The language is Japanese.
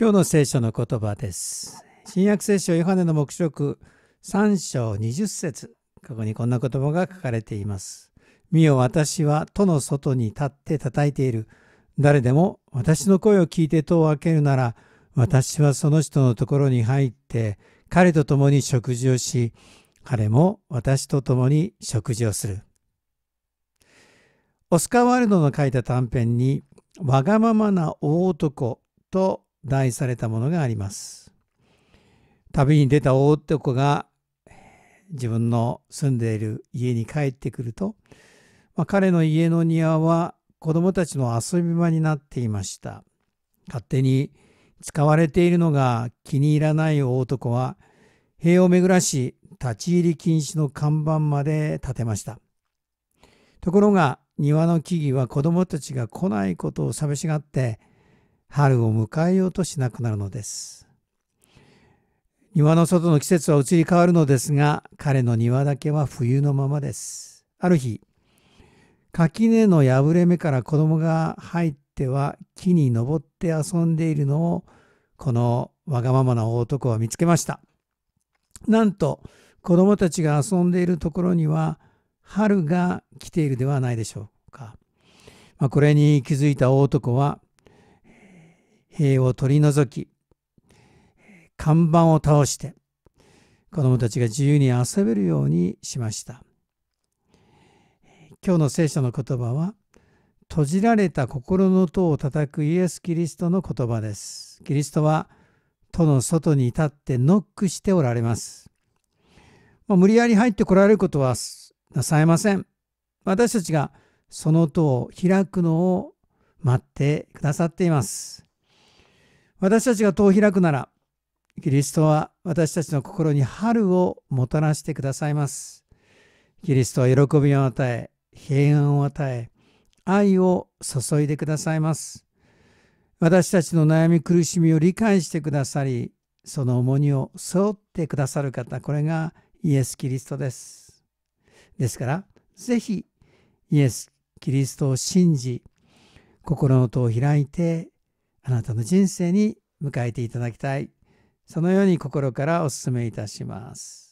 今日の聖書の言葉です。新約聖書ヨハネの黙示録3章20節ここにこんな言葉が書かれています。見よ私は戸の外に立って叩いている。誰でも私の声を聞いて戸を開けるなら私はその人のところに入って彼と共に食事をし彼も私と共に食事をする。オスカー・ワールドの書いた短編に「わがままな大男」と題されたものがあります。旅に出た大男が自分の住んでいる家に帰ってくると、まあ、彼の家の庭は子供たちの遊び場になっていました。勝手に使われているのが気に入らない大男は、塀を巡らし、立ち入り禁止の看板まで建てました。ところが、庭の木々は子供たちが来ないことを寂しがって、春を迎えようとしなくなるのです。庭の外の季節は移り変わるのですが、彼の庭だけは冬のままです。ある日、垣根の破れ目から子供が入っては木に登って遊んでいるのを、このわがままな男は見つけました。なんと、子供たちが遊んでいるところには、春が来ているではないでしょうか。まあ、これに気づいた男は、塀を取り除き看板を倒して子どもたちが自由に遊べるようにしました今日の聖書の言葉は閉じられた心の塔を叩くイエス・キリストの言葉ですキリストは戸の外に立ってノックしておられますまあ、無理やり入ってこられることはなさいません私たちがその塔を開くのを待ってくださっています私たちが戸を開くなら、キリストは私たちの心に春をもたらしてくださいます。キリストは喜びを与え、平安を与え、愛を注いでくださいます。私たちの悩み苦しみを理解してくださり、その重荷を背負ってくださる方、これがイエス・キリストです。ですから、ぜひイエス・キリストを信じ、心の戸を開いてあなたの人生に迎えていただきたいそのように心からお勧めいたします。